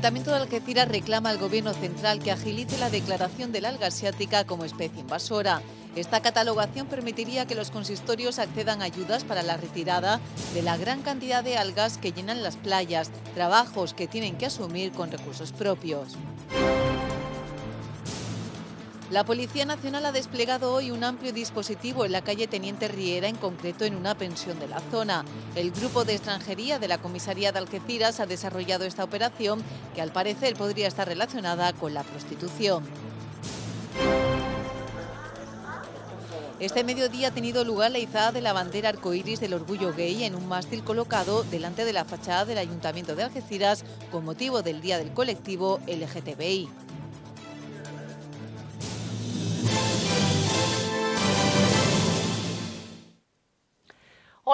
Ayuntamiento de Algeciras reclama al Gobierno Central que agilice la declaración del alga asiática como especie invasora. Esta catalogación permitiría que los consistorios accedan a ayudas para la retirada de la gran cantidad de algas que llenan las playas, trabajos que tienen que asumir con recursos propios. La Policía Nacional ha desplegado hoy un amplio dispositivo en la calle Teniente Riera, en concreto en una pensión de la zona. El grupo de extranjería de la comisaría de Algeciras ha desarrollado esta operación que al parecer podría estar relacionada con la prostitución. Este mediodía ha tenido lugar la izada de la bandera arcoíris del orgullo gay en un mástil colocado delante de la fachada del Ayuntamiento de Algeciras con motivo del Día del Colectivo LGTBI.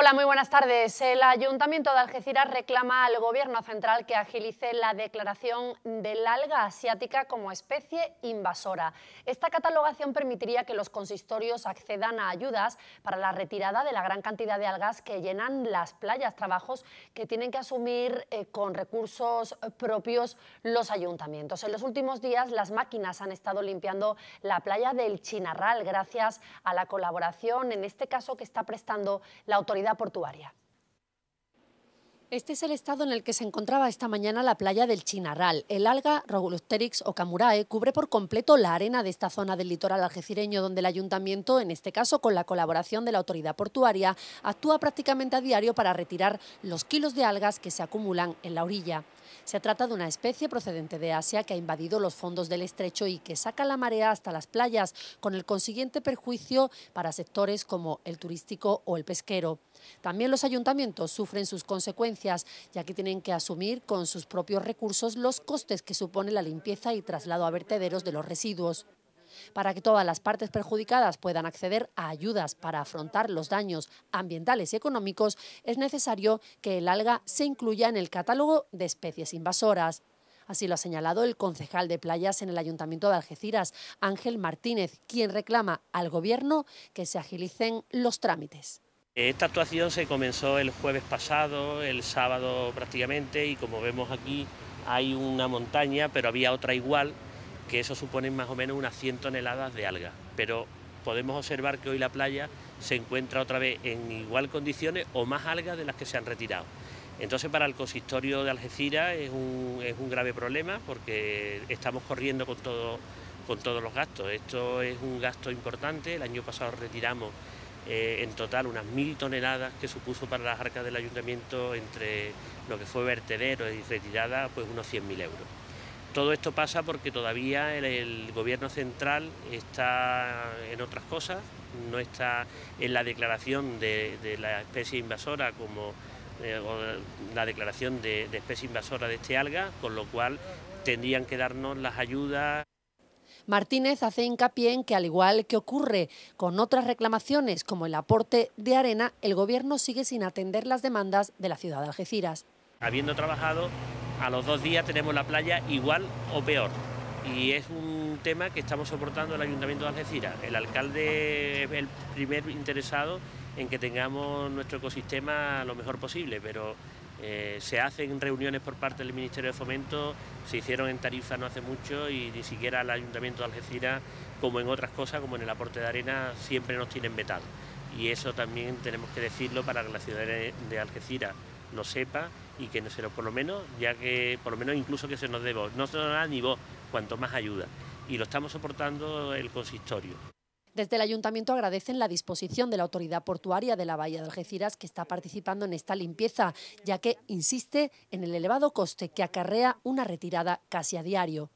Hola, muy buenas tardes. El Ayuntamiento de Algeciras reclama al Gobierno central que agilice la declaración del alga asiática como especie invasora. Esta catalogación permitiría que los consistorios accedan a ayudas para la retirada de la gran cantidad de algas que llenan las playas, trabajos que tienen que asumir eh, con recursos propios los ayuntamientos. En los últimos días las máquinas han estado limpiando la playa del Chinarral gracias a la colaboración, en este caso que está prestando la autoridad portuaria. Este es el estado en el que se encontraba esta mañana la playa del Chinarral. El alga o Camurae cubre por completo la arena de esta zona del litoral algecireño, donde el ayuntamiento, en este caso con la colaboración de la autoridad portuaria, actúa prácticamente a diario para retirar los kilos de algas que se acumulan en la orilla. Se trata de una especie procedente de Asia que ha invadido los fondos del estrecho y que saca la marea hasta las playas, con el consiguiente perjuicio para sectores como el turístico o el pesquero. También los ayuntamientos sufren sus consecuencias ya que tienen que asumir con sus propios recursos los costes que supone la limpieza y traslado a vertederos de los residuos. Para que todas las partes perjudicadas puedan acceder a ayudas para afrontar los daños ambientales y económicos, es necesario que el alga se incluya en el catálogo de especies invasoras. Así lo ha señalado el concejal de playas en el Ayuntamiento de Algeciras, Ángel Martínez, quien reclama al Gobierno que se agilicen los trámites. Esta actuación se comenzó el jueves pasado, el sábado prácticamente, y como vemos aquí hay una montaña, pero había otra igual, que eso supone más o menos unas 100 toneladas de algas. Pero podemos observar que hoy la playa se encuentra otra vez en igual condiciones o más algas de las que se han retirado. Entonces para el consistorio de Algeciras es un, grave problema porque estamos corriendo con, todo, con todos los gastos. Esto es un gasto importante, el año pasado retiramos eh, en total unas mil toneladas que supuso para las arcas del ayuntamiento entre lo que fue vertedero y retirada, pues unos 100.000 euros. Todo esto pasa porque todavía el, gobierno central está en otras cosas, no está en la declaración de, la especie invasora como eh, la declaración de especie invasora de este alga, con lo cual tendrían que darnos las ayudas. Martínez hace hincapié en que, al igual que ocurre con otras reclamaciones como el aporte de arena, el Gobierno sigue sin atender las demandas de la ciudad de Algeciras. Habiendo trabajado, a los dos días tenemos la playa igual o peor. Y es un tema que estamos soportando el Ayuntamiento de Algeciras. El alcalde es el primer interesado en que tengamos nuestro ecosistema lo mejor posible, pero eh, se hacen reuniones por parte del Ministerio de Fomento, se hicieron en Tarifa no hace mucho y ni siquiera el Ayuntamiento de Algeciras, como en otras cosas, como en el aporte de arena, siempre nos tienen vetado. Y eso también tenemos que decirlo para que la ciudad de Algeciras lo sepa y que se lo, por lo menos, ya que por lo menos incluso que se nos dé voz, no se nos da ni voz, cuanto más ayuda. Y lo estamos soportando el consistorio. Desde el ayuntamiento agradecen la disposición de la autoridad portuaria de la Bahía de Algeciras que está participando en esta limpieza, ya que insiste en el elevado coste que acarrea una retirada casi a diario.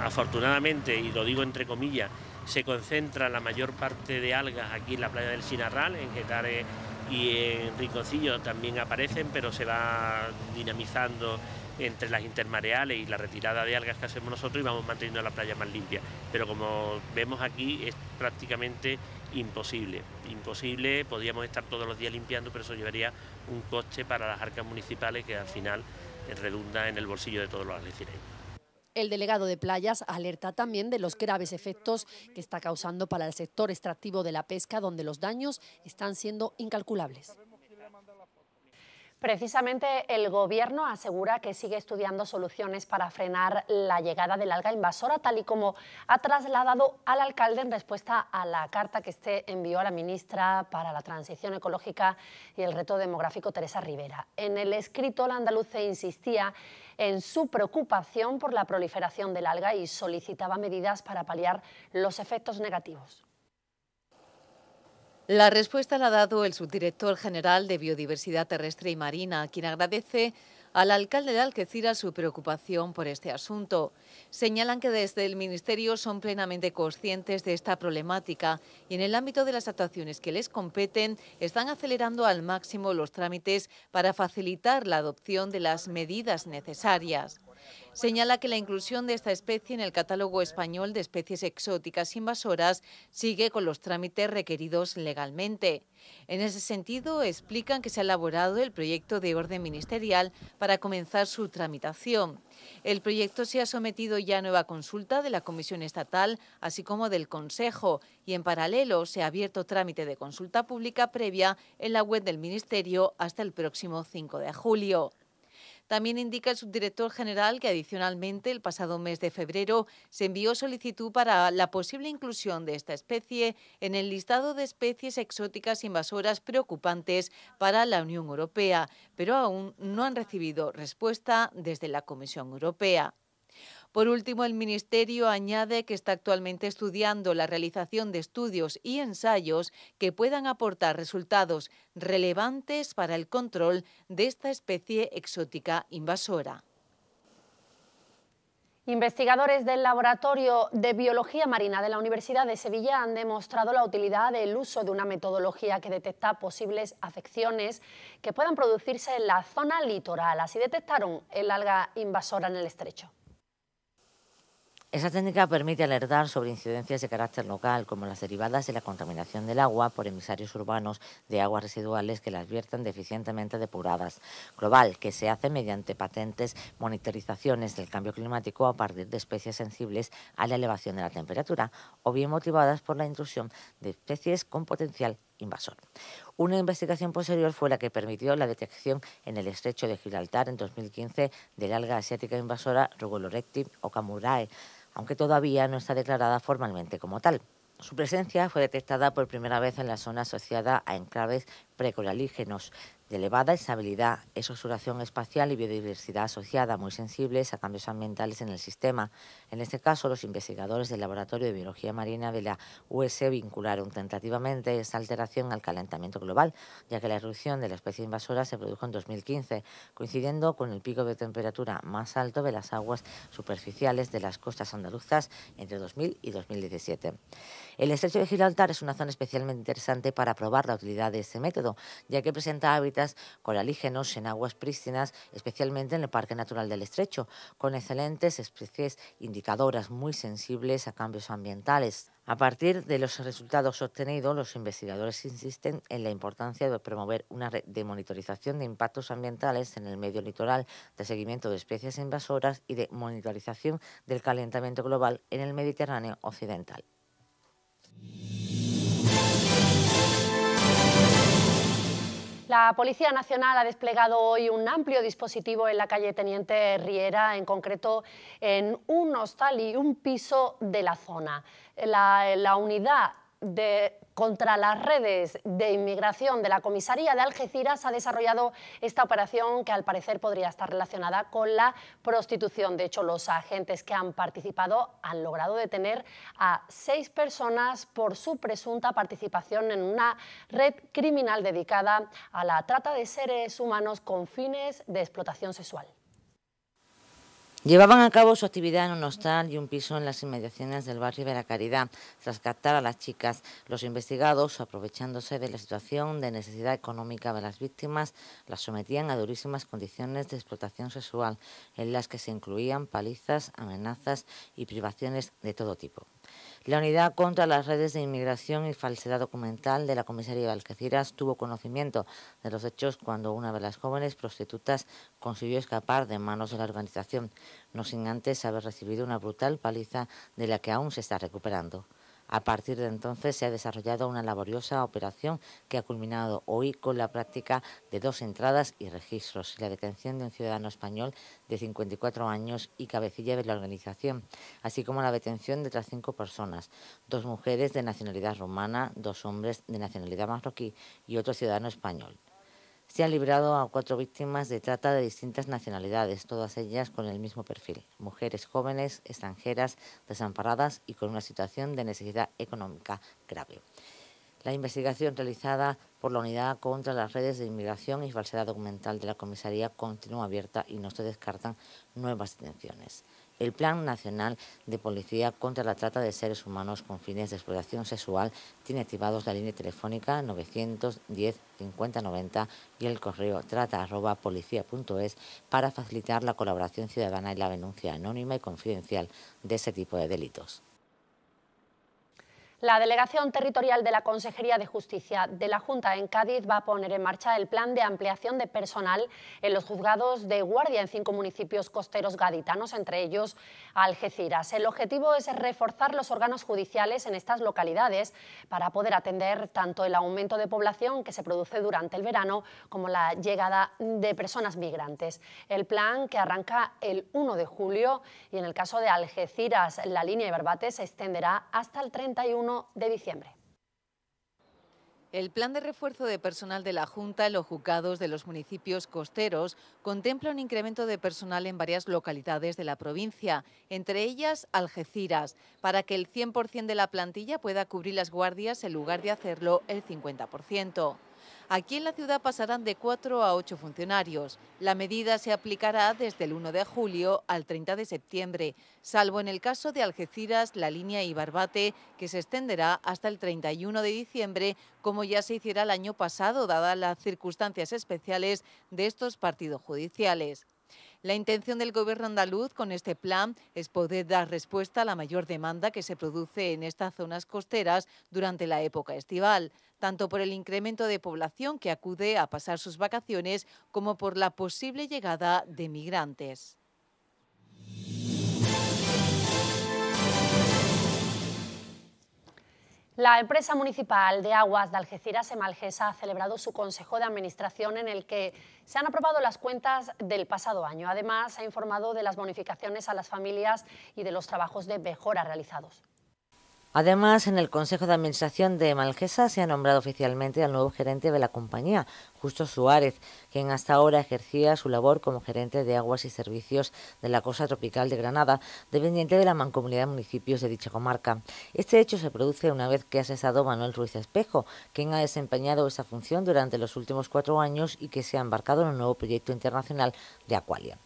Afortunadamente, y lo digo entre comillas, se concentra la mayor parte de algas aquí en la playa del Sinarral, en Getare y en Ricocillo también aparecen, pero se va dinamizando entre las intermareales y la retirada de algas que hacemos nosotros y vamos manteniendo la playa más limpia. Pero como vemos aquí es prácticamente imposible. Imposible, podríamos estar todos los días limpiando, pero eso llevaría un coche para las arcas municipales que al final redunda en el bolsillo de todos los algecireños. El delegado de Playas alerta también de los graves efectos que está causando para el sector extractivo de la pesca, donde los daños están siendo incalculables. Precisamente el Gobierno asegura que sigue estudiando soluciones para frenar la llegada del alga invasora, tal y como ha trasladado al alcalde en respuesta a la carta que este envió a la ministra para la Transición Ecológica y el Reto Demográfico, Teresa Rivera. En el escrito, la andaluz insistía en su preocupación por la proliferación del alga y solicitaba medidas para paliar los efectos negativos. La respuesta la ha dado el subdirector general de Biodiversidad Terrestre y Marina, quien agradece al alcalde de Algeciras su preocupación por este asunto. Señalan que desde el Ministerio son plenamente conscientes de esta problemática y en el ámbito de las actuaciones que les competen están acelerando al máximo los trámites para facilitar la adopción de las medidas necesarias señala que la inclusión de esta especie en el catálogo español de especies exóticas invasoras sigue con los trámites requeridos legalmente. En ese sentido, explican que se ha elaborado el proyecto de orden ministerial para comenzar su tramitación. El proyecto se ha sometido ya a nueva consulta de la Comisión Estatal, así como del Consejo, y en paralelo se ha abierto trámite de consulta pública previa en la web del Ministerio hasta el próximo 5 de julio. También indica el subdirector general que adicionalmente el pasado mes de febrero se envió solicitud para la posible inclusión de esta especie en el listado de especies exóticas invasoras preocupantes para la Unión Europea, pero aún no han recibido respuesta desde la Comisión Europea. Por último, el Ministerio añade que está actualmente estudiando la realización de estudios y ensayos que puedan aportar resultados relevantes para el control de esta especie exótica invasora. Investigadores del Laboratorio de Biología Marina de la Universidad de Sevilla han demostrado la utilidad del uso de una metodología que detecta posibles afecciones que puedan producirse en la zona litoral. Así detectaron el alga invasora en el estrecho. Esa técnica permite alertar sobre incidencias de carácter local, como las derivadas de la contaminación del agua por emisarios urbanos de aguas residuales que las vierten deficientemente depuradas. Global, que se hace mediante patentes monitorizaciones del cambio climático a partir de especies sensibles a la elevación de la temperatura, o bien motivadas por la intrusión de especies con potencial invasor. Una investigación posterior fue la que permitió la detección en el estrecho de Gibraltar en 2015 ...de la alga asiática invasora o Camurae aunque todavía no está declarada formalmente como tal. Su presencia fue detectada por primera vez en la zona asociada a enclaves precoralígenos, de elevada estabilidad, es espacial y biodiversidad asociada, muy sensibles a cambios ambientales en el sistema. En este caso, los investigadores del Laboratorio de Biología Marina de la US e vincularon tentativamente esta alteración al calentamiento global, ya que la erupción de la especie invasora se produjo en 2015, coincidiendo con el pico de temperatura más alto de las aguas superficiales de las costas andaluzas entre 2000 y 2017. El estrecho de Gibraltar es una zona especialmente interesante para probar la utilidad de este método, ya que presenta hábitat Coralígenos con en aguas prístinas, especialmente en el Parque Natural del Estrecho, con excelentes especies indicadoras muy sensibles a cambios ambientales. A partir de los resultados obtenidos, los investigadores insisten en la importancia de promover una red de monitorización de impactos ambientales en el medio litoral, de seguimiento de especies invasoras y de monitorización del calentamiento global en el Mediterráneo occidental. La Policía Nacional ha desplegado hoy un amplio dispositivo en la calle Teniente Riera, en concreto en un hostal y un piso de la zona. La, unidad de contra las redes de inmigración de la comisaría de Algeciras ha desarrollado esta operación que al parecer podría estar relacionada con la prostitución. De hecho, los agentes que han participado han logrado detener a seis personas por su presunta participación en una red criminal dedicada a la trata de seres humanos con fines de explotación sexual. Llevaban a cabo su actividad en un hostal y un piso en las inmediaciones del barrio de la Caridad, tras captar a las chicas. Los investigados, aprovechándose de la situación de necesidad económica de las víctimas, las sometían a durísimas condiciones de explotación sexual, en las que se incluían palizas, amenazas y privaciones de todo tipo. La Unidad contra las Redes de Inmigración y Falsedad Documental de la Comisaría de tuvo conocimiento de los hechos cuando una de las jóvenes prostitutas consiguió escapar de manos de la organización, no sin antes haber recibido una brutal paliza de la que aún se está recuperando. A partir de entonces se ha desarrollado una laboriosa operación que ha culminado hoy con la práctica de dos entradas y registros y la detención de un ciudadano español de 54 años y cabecilla de la organización, así como la detención de otras cinco personas, dos mujeres de nacionalidad rumana, dos hombres de nacionalidad marroquí y otro ciudadano español se han librado a cuatro víctimas de trata de distintas nacionalidades, todas ellas con el mismo perfil, mujeres jóvenes, extranjeras, desamparadas y con una situación de necesidad económica grave. La investigación realizada por la Unidad contra las Redes de Inmigración y Falsedad Documental de la Comisaría continúa abierta y no se descartan nuevas detenciones el Plan Nacional de Policía contra la Trata de Seres Humanos con fines de explotación sexual tiene activados la línea telefónica 910 5090 y el correo trata.policía.es para facilitar la colaboración ciudadana y la denuncia anónima y confidencial de ese tipo de delitos. La Delegación Territorial de la Consejería de Justicia de la Junta en Cádiz va a poner en marcha el plan de ampliación de personal en los juzgados de guardia en cinco municipios costeros gaditanos, entre ellos Algeciras. El objetivo es reforzar los órganos judiciales en estas localidades para poder atender tanto el aumento de población que se produce durante el verano como la llegada de personas migrantes. El plan que arranca el 1 de julio y en el caso de Algeciras la línea Barbate se extenderá hasta el 31 de diciembre. El plan de refuerzo de personal de la Junta en los juzgados de los municipios costeros contempla un incremento de personal en varias localidades de la provincia, entre ellas Algeciras, para que el 100% de la plantilla pueda cubrir las guardias en lugar de hacerlo el 50%. Aquí en la ciudad pasarán de 4 a 8 funcionarios. La medida se aplicará desde el 1 de julio al 30 de septiembre, salvo en el caso de Algeciras, la línea Ibarbate, que se extenderá hasta el 31 de diciembre, como ya se hiciera el año pasado, dadas las circunstancias especiales de estos partidos judiciales. La intención del Gobierno andaluz con este plan es poder dar respuesta a la mayor demanda que se produce en estas zonas costeras durante la época estival, tanto por el incremento de población que acude a pasar sus vacaciones como por la posible llegada de migrantes. La empresa municipal de aguas de Algeciras, Emalgesa, ha celebrado su consejo de administración en el que se han aprobado las cuentas del pasado año. Además, ha informado de las bonificaciones a las familias y de los trabajos de mejora realizados. Además, en el Consejo de Administración de Malgesa se ha nombrado oficialmente al nuevo gerente de la compañía, Justo Suárez, quien hasta ahora ejercía su labor como gerente de aguas y servicios de la costa tropical de Granada, dependiente de la mancomunidad de municipios de dicha comarca. Este hecho se produce una vez que ha cesado Manuel Ruiz Espejo, quien ha desempeñado esa función durante los últimos cuatro años y que se ha embarcado en un nuevo proyecto internacional de Aqualia.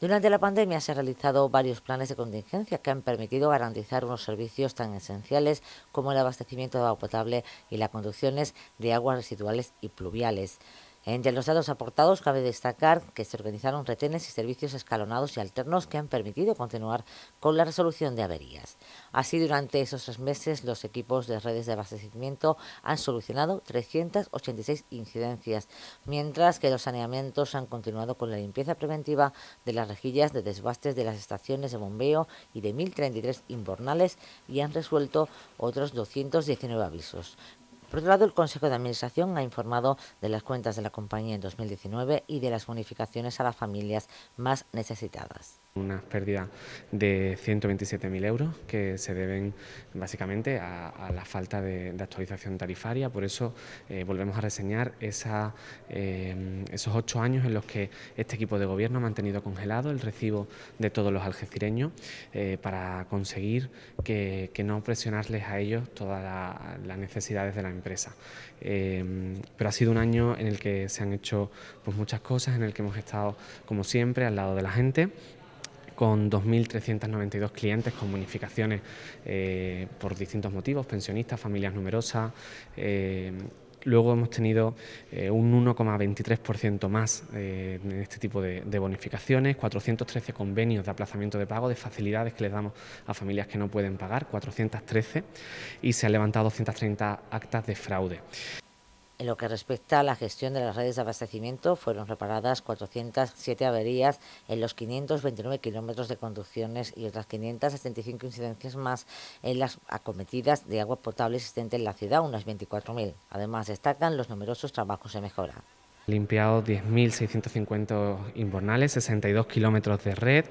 Durante la pandemia se han realizado varios planes de contingencia que han permitido garantizar unos servicios tan esenciales como el abastecimiento de agua potable y las conducciones de aguas residuales y pluviales. Entre los datos aportados cabe destacar que se organizaron retenes y servicios escalonados y alternos que han permitido continuar con la resolución de averías. Así, durante esos tres meses, los equipos de redes de abastecimiento han solucionado 386 incidencias, mientras que los saneamientos han continuado con la limpieza preventiva de las rejillas de desbastes de las estaciones de bombeo y de 1.033 invernales y han resuelto otros 219 avisos. Por otro lado, el Consejo de Administración ha informado de las cuentas de la compañía en 2019 y de las bonificaciones a las familias más necesitadas. ...una pérdida de 127.000 euros que se deben básicamente a, la falta de, actualización tarifaria. Por eso eh, volvemos a reseñar eh, esos ocho años en los que este equipo de gobierno ha mantenido congelado el recibo de todos los algecireños eh, para conseguir que, no presionarles a ellos todas las necesidades de la empresa. pero ha sido un año en el que se han hecho pues, muchas cosas, en el que hemos estado, como siempre, al lado de la gente con 2.392 clientes con bonificaciones eh, por distintos motivos, pensionistas, familias numerosas. Eh, luego hemos tenido eh, un 1,23% más en este tipo de, de, bonificaciones, 413 convenios de aplazamiento de pago, de facilidades que les damos a familias que no pueden pagar, 413, y se han levantado 230 actas de fraude. En lo que respecta a la gestión de las redes de abastecimiento, fueron reparadas 407 averías en los 529 kilómetros de conducciones y otras 575 incidencias más en las acometidas de agua potable existente en la ciudad, unas 24.000. Además, destacan los numerosos trabajos de mejora limpiado 10.650 inbornales, 62 kilómetros de red,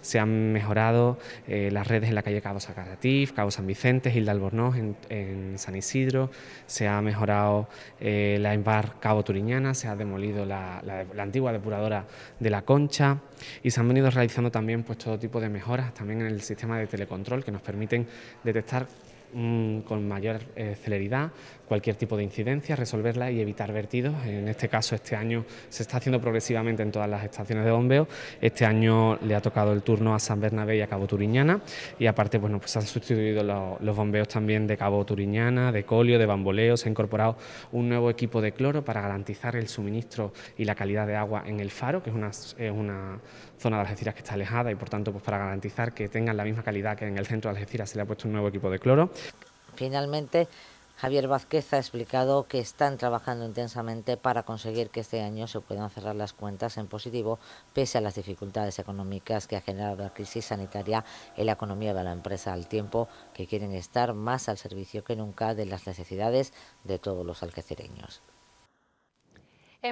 se han mejorado eh, las redes en la calle Cabo Sacaratif, Cabo San Vicente, Gilda Albornoz en, San Isidro, se ha mejorado eh, la embar Cabo Turiñana, se ha demolido la, antigua depuradora de La Concha y se han venido realizando también pues, todo tipo de mejoras también en el sistema de telecontrol que nos permiten detectar Mm, con mayor eh, celeridad cualquier tipo de incidencia, resolverla y evitar vertidos. En este caso, este año se está haciendo progresivamente en todas las estaciones de bombeo. Este año le ha tocado el turno a San Bernabé y a Cabo Turiñana y aparte bueno, pues han sustituido los, bombeos también de Cabo Turiñana, de Colio, de Bamboleo. Se ha incorporado un nuevo equipo de cloro para garantizar el suministro y la calidad de agua en el faro, que es una zona de Algeciras que está alejada y por tanto pues, para garantizar que tengan la misma calidad que en el centro de Algeciras se le ha puesto un nuevo equipo de cloro. Finalmente, Javier Vázquez ha explicado que están trabajando intensamente para conseguir que este año se puedan cerrar las cuentas en positivo, pese a las dificultades económicas que ha generado la crisis sanitaria en la economía de la empresa, al tiempo que quieren estar más al servicio que nunca de las necesidades de todos los algecireños.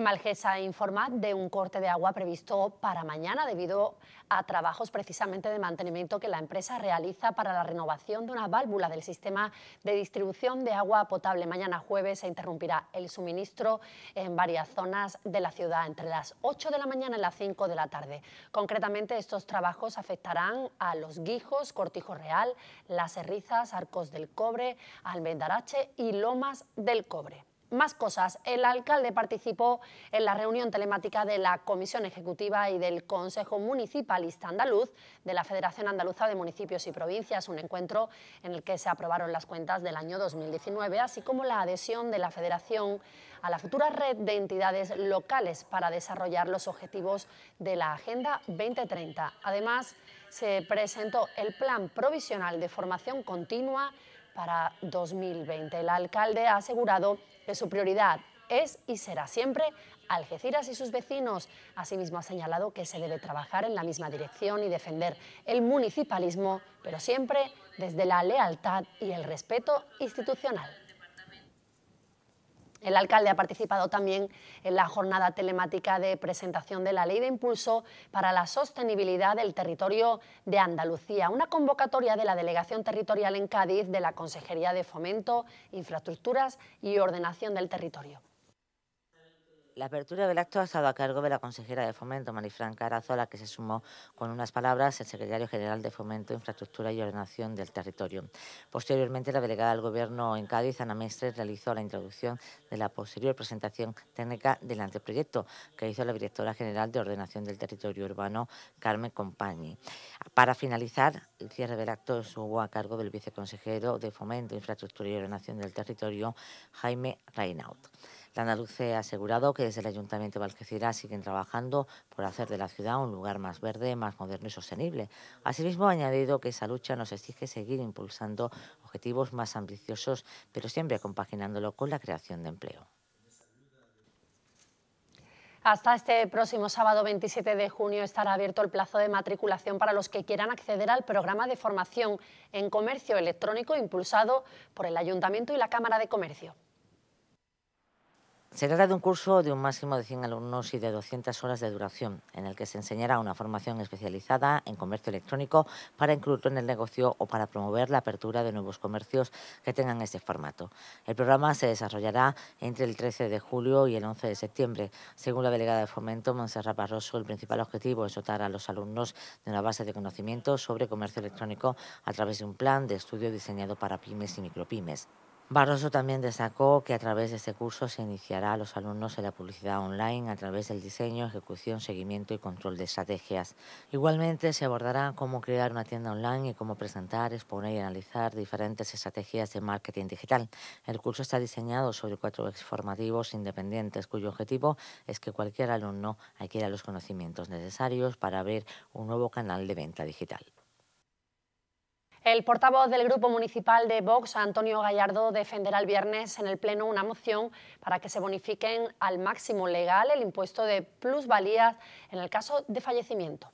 Malgesa informa de un corte de agua previsto para mañana debido a trabajos precisamente de mantenimiento que la empresa realiza para la renovación de una válvula del sistema de distribución de agua potable. Mañana jueves se interrumpirá el suministro en varias zonas de la ciudad entre las 8 de la mañana y las 5 de la tarde. Concretamente estos trabajos afectarán a Los Guijos, Cortijo Real, Las Herrizas, Arcos del Cobre, Almendarache y Lomas del Cobre. Más cosas. El alcalde participó en la reunión telemática de la Comisión Ejecutiva y del Consejo Municipalista Andaluz de la Federación Andaluza de Municipios y Provincias, un encuentro en el que se aprobaron las cuentas del año 2019, así como la adhesión de la Federación a la futura red de entidades locales para desarrollar los objetivos de la Agenda 2030. Además, se presentó el Plan Provisional de Formación Continua para 2020. El alcalde ha asegurado que su prioridad es y será siempre Algeciras y sus vecinos. Asimismo ha señalado que se debe trabajar en la misma dirección y defender el municipalismo, pero siempre desde la lealtad y el respeto institucional. El alcalde ha participado también en la jornada telemática de presentación de la Ley de Impulso para la Sostenibilidad del Territorio de Andalucía, una convocatoria de la Delegación Territorial en Cádiz de la Consejería de Fomento, Infraestructuras y Ordenación del Territorio. La apertura del acto ha estado a cargo de la consejera de Fomento, Marifranca Arazola, que se sumó con unas palabras el secretario general de Fomento, Infraestructura y Ordenación del Territorio. Posteriormente, la delegada del Gobierno en Cádiz, Ana Mestre, realizó la introducción de la posterior presentación técnica del anteproyecto que hizo la directora general de Ordenación del Territorio Urbano, Carmen Compañi. Para finalizar, el cierre del acto estuvo a cargo del viceconsejero de Fomento, Infraestructura y Ordenación del Territorio, Jaime Reinaud. La Luce ha asegurado que desde el Ayuntamiento de Algeciras siguen trabajando por hacer de la ciudad un lugar más verde, más moderno y sostenible. Asimismo, ha añadido que esa lucha nos exige seguir impulsando objetivos más ambiciosos, pero siempre compaginándolo con la creación de empleo. Hasta este próximo sábado 27 de junio estará abierto el plazo de matriculación para los que quieran acceder al programa de formación en comercio electrónico impulsado por el Ayuntamiento y la Cámara de Comercio. Se trata de un curso de un máximo de 100 alumnos y de 200 horas de duración, en el que se enseñará una formación especializada en comercio electrónico para incluirlo en el negocio o para promover la apertura de nuevos comercios que tengan este formato. El programa se desarrollará entre el 13 de julio y el 11 de septiembre. Según la delegada de Fomento, Monserrat Barroso, el principal objetivo es dotar a los alumnos de una base de conocimientos sobre comercio electrónico a través de un plan de estudio diseñado para pymes y micropymes. Barroso también destacó que a través de este curso se iniciará a los alumnos en la publicidad online a través del diseño, ejecución, seguimiento y control de estrategias. Igualmente se abordará cómo crear una tienda online y cómo presentar, exponer y analizar diferentes estrategias de marketing digital. El curso está diseñado sobre cuatro ex formativos independientes cuyo objetivo es que cualquier alumno adquiera los conocimientos necesarios para abrir un nuevo canal de venta digital. El portavoz del Grupo Municipal de Vox, Antonio Gallardo, defenderá el viernes en el Pleno una moción para que se bonifiquen al máximo legal el impuesto de plusvalías en el caso de fallecimiento.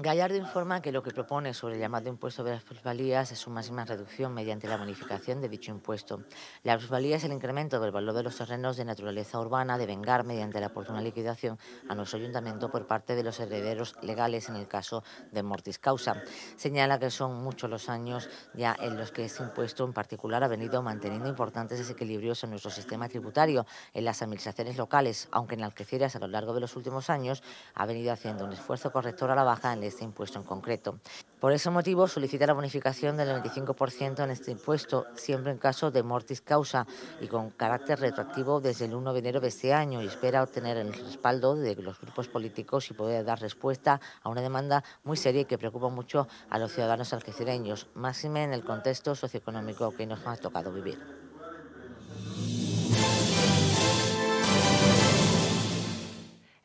Gallardo informa que lo que propone sobre el llamado impuesto de las plusvalías es su máxima reducción mediante la bonificación de dicho impuesto. La plusvalía es el incremento del valor de los terrenos de naturaleza urbana de vengar mediante la oportuna liquidación a nuestro ayuntamiento por parte de los herederos legales en el caso de Mortis Causa. Señala que son muchos los años ya en los que este impuesto en particular ha venido manteniendo importantes desequilibrios en nuestro sistema tributario, en las administraciones locales, aunque en Algeciras a lo largo de los últimos años ha venido haciendo un esfuerzo corrector a la baja en el este impuesto en concreto. Por ese motivo, solicita la bonificación del 95% en este impuesto, siempre en caso de mortis causa y con carácter retroactivo desde el 1 de enero de este año y espera obtener el respaldo de los grupos políticos y poder dar respuesta a una demanda muy seria y que preocupa mucho a los ciudadanos algecireños, máxime en el contexto socioeconómico que nos ha tocado vivir.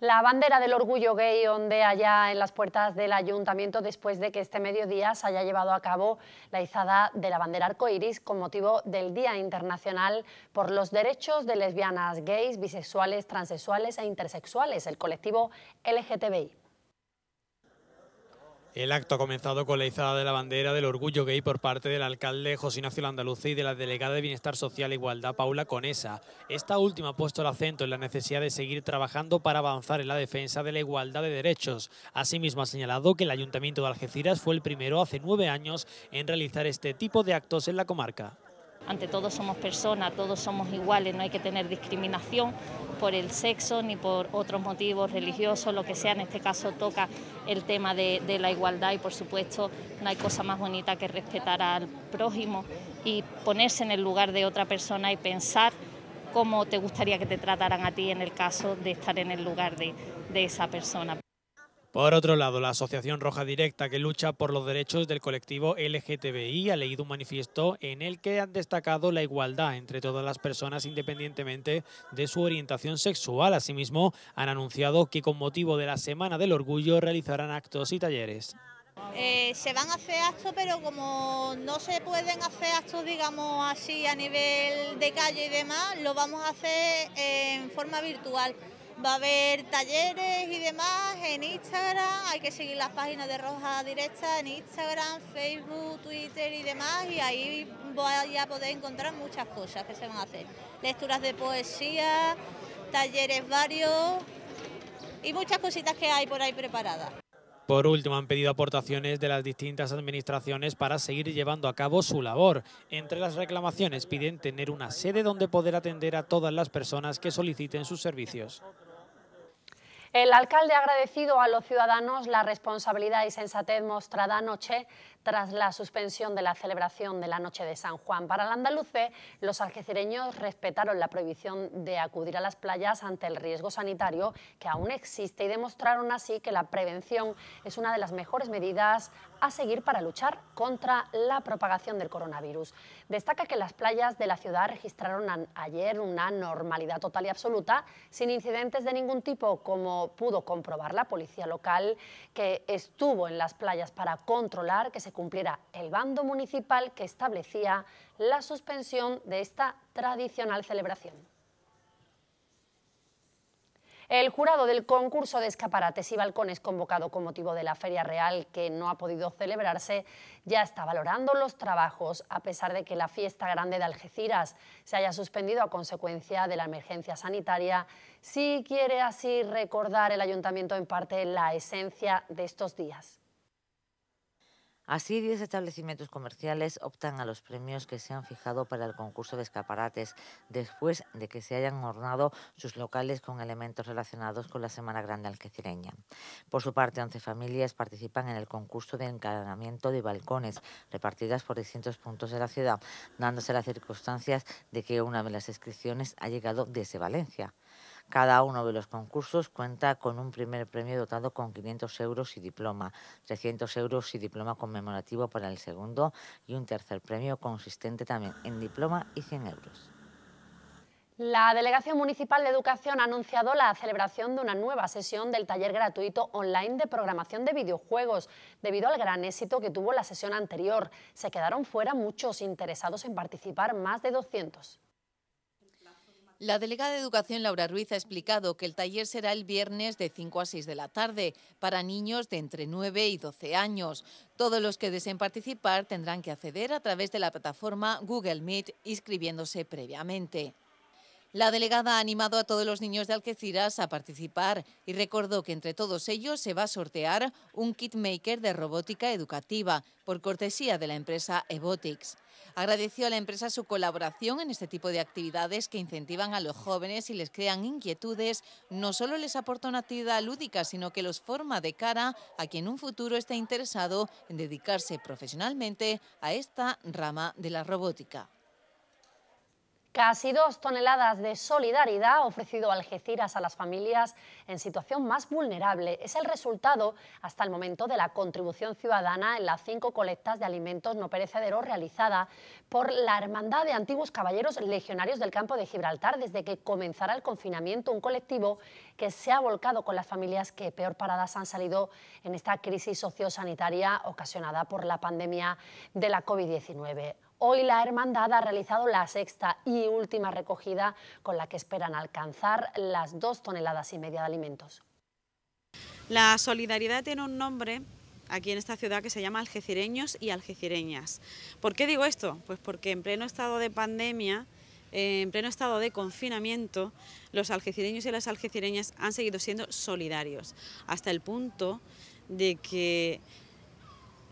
La bandera del orgullo gay ondea ya en las puertas del ayuntamiento después de que este mediodía se haya llevado a cabo la izada de la bandera arcoiris con motivo del Día Internacional por los Derechos de Lesbianas, Gays, Bisexuales, Transexuales e Intersexuales, el colectivo LGTBI. El acto ha comenzado con la izada de la bandera del orgullo gay por parte del alcalde José Ignacio Landaluce y de la delegada de Bienestar Social e Igualdad, Paula Conesa. Esta última ha puesto el acento en la necesidad de seguir trabajando para avanzar en la defensa de la igualdad de derechos. Asimismo, ha señalado que el Ayuntamiento de Algeciras fue el primero hace nueve años en realizar este tipo de actos en la comarca. Ante todos somos personas, todos somos iguales, no hay que tener discriminación por el sexo ni por otros motivos religiosos, lo que sea. En este caso toca el tema de, la igualdad y por supuesto no hay cosa más bonita que respetar al prójimo y ponerse en el lugar de otra persona y pensar cómo te gustaría que te trataran a ti en el caso de estar en el lugar de esa persona. Por otro lado, la Asociación Roja Directa, que lucha por los derechos del colectivo LGTBI, ha leído un manifiesto en el que han destacado la igualdad entre todas las personas independientemente de su orientación sexual. Asimismo, han anunciado que con motivo de la Semana del Orgullo realizarán actos y talleres. Eh, se van a hacer actos, pero como no se pueden hacer actos, digamos así, a nivel de calle y demás, lo vamos a hacer en forma virtual. Va a haber talleres y demás en Instagram, hay que seguir las páginas de Roja Directa en Instagram, Facebook, Twitter y demás y ahí voy a poder encontrar muchas cosas que se van a hacer. Lecturas de poesía, talleres varios y muchas cositas que hay por ahí preparadas. Por último, han pedido aportaciones de las distintas administraciones para seguir llevando a cabo su labor. Entre las reclamaciones piden tener una sede donde poder atender a todas las personas que soliciten sus servicios. El alcalde ha agradecido a los ciudadanos la responsabilidad y sensatez mostrada anoche tras la suspensión de la celebración de la Noche de San Juan para el andaluce, los algecireños respetaron la prohibición de acudir a las playas ante el riesgo sanitario que aún existe y demostraron así que la prevención es una de las mejores medidas a seguir para luchar contra la propagación del coronavirus. Destaca que las playas de la ciudad registraron ayer una normalidad total y absoluta, sin incidentes de ningún tipo, como pudo comprobar la policía local que estuvo en las playas para controlar que se cumpliera el bando municipal que establecía la suspensión de esta tradicional celebración. El jurado del concurso de escaparates y balcones convocado con motivo de la Feria Real, que no ha podido celebrarse, ya está valorando los trabajos, a pesar de que la fiesta grande de Algeciras se haya suspendido a consecuencia de la emergencia sanitaria, si quiere así recordar el ayuntamiento en parte la esencia de estos días. Así, 10 establecimientos comerciales optan a los premios que se han fijado para el concurso de escaparates, después de que se hayan ornado sus locales con elementos relacionados con la Semana Grande alquecireña. Por su parte, 11 familias participan en el concurso de encadenamiento de balcones, repartidas por distintos puntos de la ciudad, dándose las circunstancias de que una de las inscripciones ha llegado desde Valencia. Cada uno de los concursos cuenta con un primer premio dotado con 500 euros y diploma, 300 euros y diploma conmemorativo para el segundo y un tercer premio consistente también en diploma y 100 euros. La Delegación Municipal de Educación ha anunciado la celebración de una nueva sesión del taller gratuito online de programación de videojuegos, debido al gran éxito que tuvo la sesión anterior. Se quedaron fuera muchos interesados en participar, más de 200. La delegada de Educación Laura Ruiz ha explicado que el taller será el viernes de 5 a 6 de la tarde para niños de entre 9 y 12 años. Todos los que deseen participar tendrán que acceder a través de la plataforma Google Meet inscribiéndose previamente. La delegada ha animado a todos los niños de Algeciras a participar y recordó que entre todos ellos se va a sortear un kit maker de robótica educativa por cortesía de la empresa ebotics. Agradeció a la empresa su colaboración en este tipo de actividades que incentivan a los jóvenes y les crean inquietudes. No solo les aporta una actividad lúdica, sino que los forma de cara a quien en un futuro esté interesado en dedicarse profesionalmente a esta rama de la robótica. Casi dos toneladas de solidaridad ha ofrecido Algeciras a las familias en situación más vulnerable. Es el resultado, hasta el momento, de la contribución ciudadana en las cinco colectas de alimentos no perecederos realizada por la Hermandad de Antiguos Caballeros Legionarios del Campo de Gibraltar desde que comenzara el confinamiento, un colectivo que se ha volcado con las familias que peor paradas han salido en esta crisis sociosanitaria ocasionada por la pandemia de la COVID-19. Hoy la hermandad ha realizado la sexta y última recogida con la que esperan alcanzar las dos toneladas y media de alimentos. La solidaridad tiene un nombre aquí en esta ciudad que se llama Algecireños y Algecireñas. ¿Por qué digo esto? Pues porque en pleno estado de pandemia, eh, en pleno estado de confinamiento, los algecireños y las algecireñas han seguido siendo solidarios, hasta el punto de que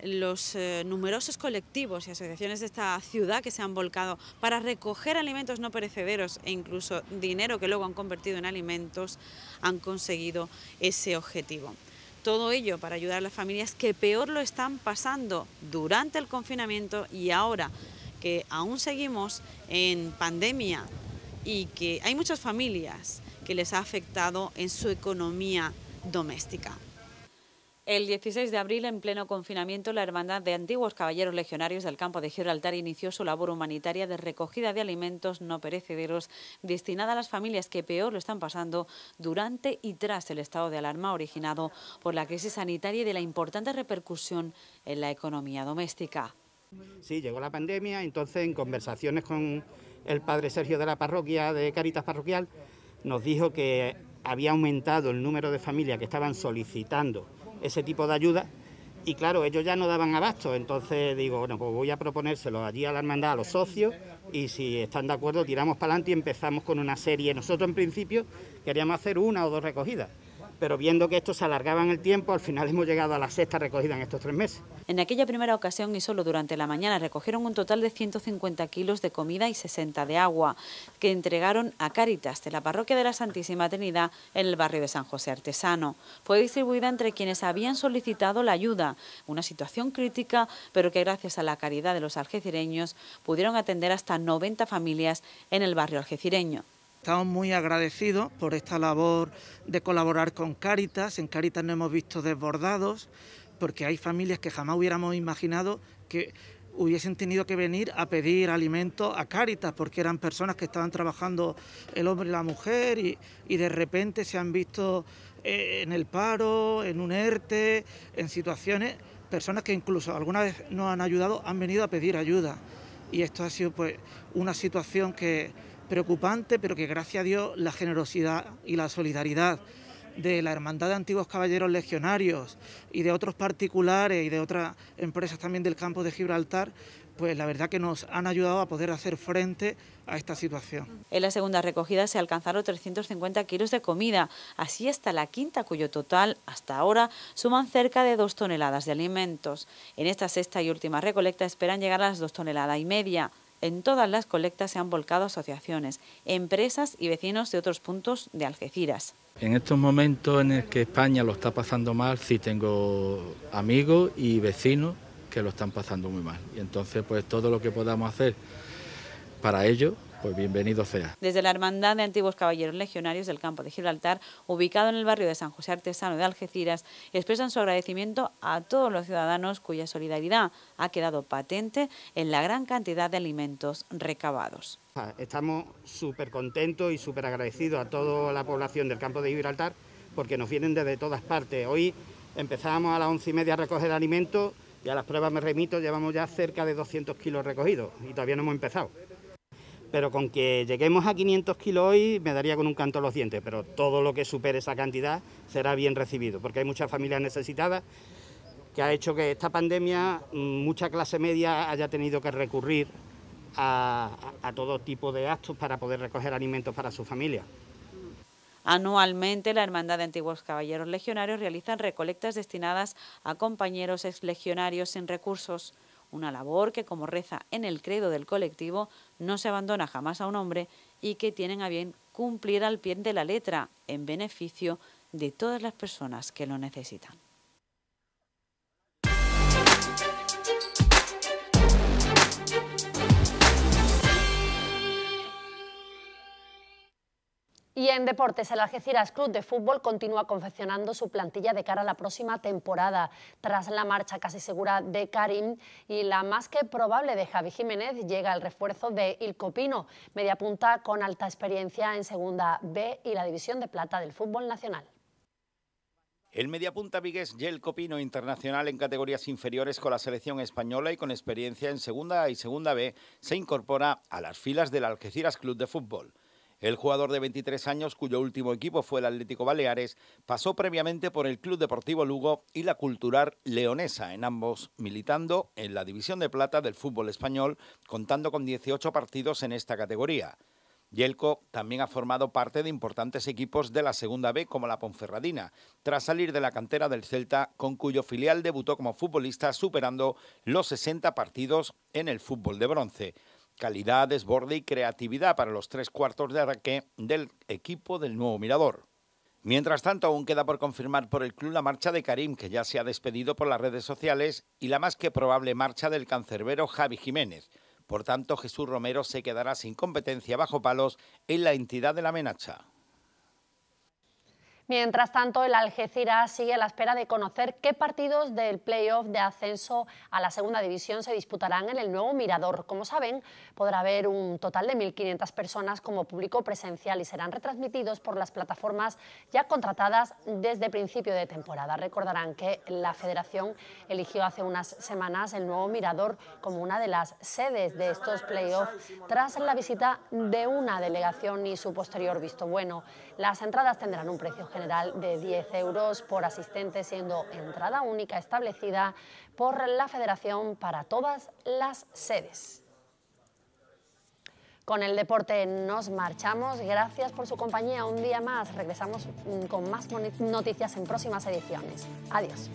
los eh, numerosos colectivos y asociaciones de esta ciudad que se han volcado para recoger alimentos no perecederos e incluso dinero que luego han convertido en alimentos, han conseguido ese objetivo. Todo ello para ayudar a las familias que peor lo están pasando durante el confinamiento y ahora que aún seguimos en pandemia y que hay muchas familias que les ha afectado en su economía doméstica. El 16 de abril, en pleno confinamiento, la Hermandad de Antiguos Caballeros Legionarios del Campo de Gibraltar inició su labor humanitaria de recogida de alimentos no perecederos destinada a las familias que peor lo están pasando durante y tras el estado de alarma originado por la crisis sanitaria y de la importante repercusión en la economía doméstica. Sí, llegó la pandemia, entonces en conversaciones con el padre Sergio de la parroquia de Caritas Parroquial nos dijo que había aumentado el número de familias que estaban solicitando ese tipo de ayuda. Y claro, ellos ya no daban abasto, entonces digo, bueno, pues voy a proponérselo allí a la hermandad, a los socios, y si están de acuerdo, tiramos para adelante y empezamos con una serie. Nosotros en principio queríamos hacer una o dos recogidas, pero viendo que esto se alargaban el tiempo, al final hemos llegado a la sexta recogida en estos tres meses. En aquella primera ocasión y solo durante la mañana recogieron un total de 150 kilos de comida y 60 de agua, que entregaron a Cáritas de la parroquia de la Santísima Trinidad en el barrio de San José Artesano. Fue distribuida entre quienes habían solicitado la ayuda, una situación crítica, pero que gracias a la caridad de los algecireños pudieron atender hasta 90 familias en el barrio algecireño. Estamos muy agradecidos por esta labor de colaborar con Cáritas. En Cáritas no hemos visto desbordados porque hay familias que jamás hubiéramos imaginado que hubiesen tenido que venir a pedir alimentos a Cáritas, porque eran personas que estaban trabajando el hombre y la mujer y, de repente se han visto eh, en el paro, en un ERTE, en situaciones, personas que incluso alguna vez nos han ayudado, han venido a pedir ayuda. Y esto ha sido pues una situación que preocupante, pero que gracias a Dios la generosidad y la solidaridad de la Hermandad de Antiguos Caballeros Legionarios y de otros particulares y de otras empresas también del campo de Gibraltar, pues la verdad que nos han ayudado a poder hacer frente a esta situación. En la segunda recogida se alcanzaron 350 kilos de comida, así hasta la quinta, cuyo total hasta ahora suman cerca de dos toneladas de alimentos. En esta sexta y última recolecta esperan llegar a las dos toneladas y media. En todas las colectas se han volcado asociaciones, empresas y vecinos de otros puntos de Algeciras. En estos momentos en el que España lo está pasando mal, sí tengo amigos y vecinos que lo están pasando muy mal. Y entonces, pues todo lo que podamos hacer para ello, pues bienvenido sea. Desde la Hermandad de Antiguos Caballeros Legionarios del Campo de Gibraltar, ubicado en el barrio de San José Artesano de Algeciras, expresan su agradecimiento a todos los ciudadanos cuya solidaridad ha quedado patente en la gran cantidad de alimentos recabados. Estamos súper contentos y súper agradecidos a toda la población del Campo de Gibraltar porque nos vienen desde todas partes. Hoy empezamos a las once y media a recoger alimentos y a las pruebas me remito, llevamos ya cerca de 200 kilos recogidos y todavía no hemos empezado pero con que lleguemos a 500 kilos hoy me daría con un canto los dientes, pero todo lo que supere esa cantidad será bien recibido, porque hay muchas familias necesitadas que ha hecho que esta pandemia mm, mucha clase media haya tenido que recurrir a, todo tipo de actos para poder recoger alimentos para su familia. Anualmente, la Hermandad de Antiguos Caballeros Legionarios realiza recolectas destinadas a compañeros exlegionarios sin recursos una labor que, como reza en el credo del colectivo, no se abandona jamás a un hombre y que tienen a bien cumplir al pie de la letra en beneficio de todas las personas que lo necesitan. Y en deportes, el Algeciras Club de Fútbol continúa confeccionando su plantilla de cara a la próxima temporada. Tras la marcha casi segura de Karim y la más que probable de Javi Jiménez, llega el refuerzo de Ilcopino, media punta con alta experiencia en Segunda B y la División de Plata del Fútbol Nacional. El mediapunta vigués el Copino, internacional en categorías inferiores con la selección española y con experiencia en Segunda y Segunda B, se incorpora a las filas del Algeciras Club de Fútbol. El jugador de 23 años, cuyo último equipo fue el Atlético Baleares, pasó previamente por el Club Deportivo Lugo y la Cultural Leonesa, en ambos militando en la División de Plata del fútbol español, contando con 18 partidos en esta categoría. Yelko también ha formado parte de importantes equipos de la Segunda B como la Ponferradina, tras salir de la cantera del Celta, con cuyo filial debutó como futbolista superando los 60 partidos en el fútbol de bronce calidad, desborde y creatividad para los tres cuartos de ataque del equipo del nuevo Mirador. Mientras tanto, aún queda por confirmar por el club la marcha de Karim, que ya se ha despedido por las redes sociales, y la más que probable marcha del cancerbero Javi Jiménez. Por tanto, Jesús Romero se quedará sin competencia bajo palos en la entidad de la amenaza. Mientras tanto, el Algeciras sigue a la espera de conocer qué partidos del playoff de ascenso a la segunda división se disputarán en el nuevo Mirador. Como saben, podrá haber un total de 1.500 personas como público presencial y serán retransmitidos por las plataformas ya contratadas desde principio de temporada. Recordarán que la federación eligió hace unas semanas el nuevo Mirador como una de las sedes de estos playoffs tras la visita de una delegación y su posterior visto bueno. Las entradas tendrán un precio general de 10 euros por asistente, siendo entrada única establecida por la Federación para todas las sedes. Con el deporte nos marchamos. Gracias por su compañía un día más. Regresamos con más noticias en próximas ediciones. Adiós.